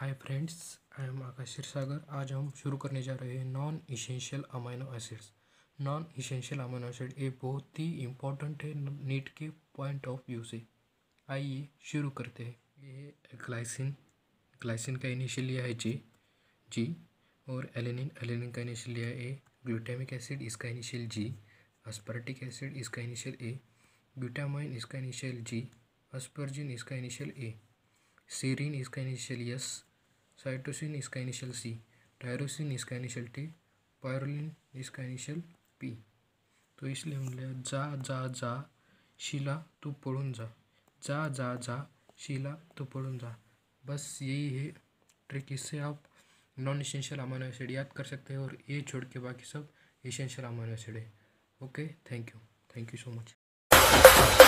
hi friends I am आकाश सागर आज हम शुरू करने जा रहे हैं non essential amino acids non essential amino acid ये बहुत ही इम्पोर्टेंट है नीट के पॉइंट ऑफ व्यू से आइए शुरू करते हैं ये है ग्लाइसिन ग्लाइसिन का इनिशियल लिया है जे जी और एलेनिन एलेनिन का इनिशियल लिया है ए ग्लूटामिक एसिड इसका इनिशियल जी अस्पर्टिक एसिड इसका इनिशियल ए ग्लूटामाइन इसका इनिशियल जी अस्पर्जिन इसका इनिशियल ए सीरीन इसका इनिशियल यस साइटोसिन इसका इनिशियल सी टायरोसिन इसका इनिशियल टी पायरोलिन इसका इनिशियल पी तो इसलिए लिया जा जा जा शिला तू तो पळून जा जा जा जा शिला तू तो पळून जा बस यही है ट्रिक इससे आप नॉन इसेंशियल अमानो एसिड याद कर सकते हैं और ये छोड़ के बाकी सब इसेंशियल अमानो एसिड है okay thank you thank you so much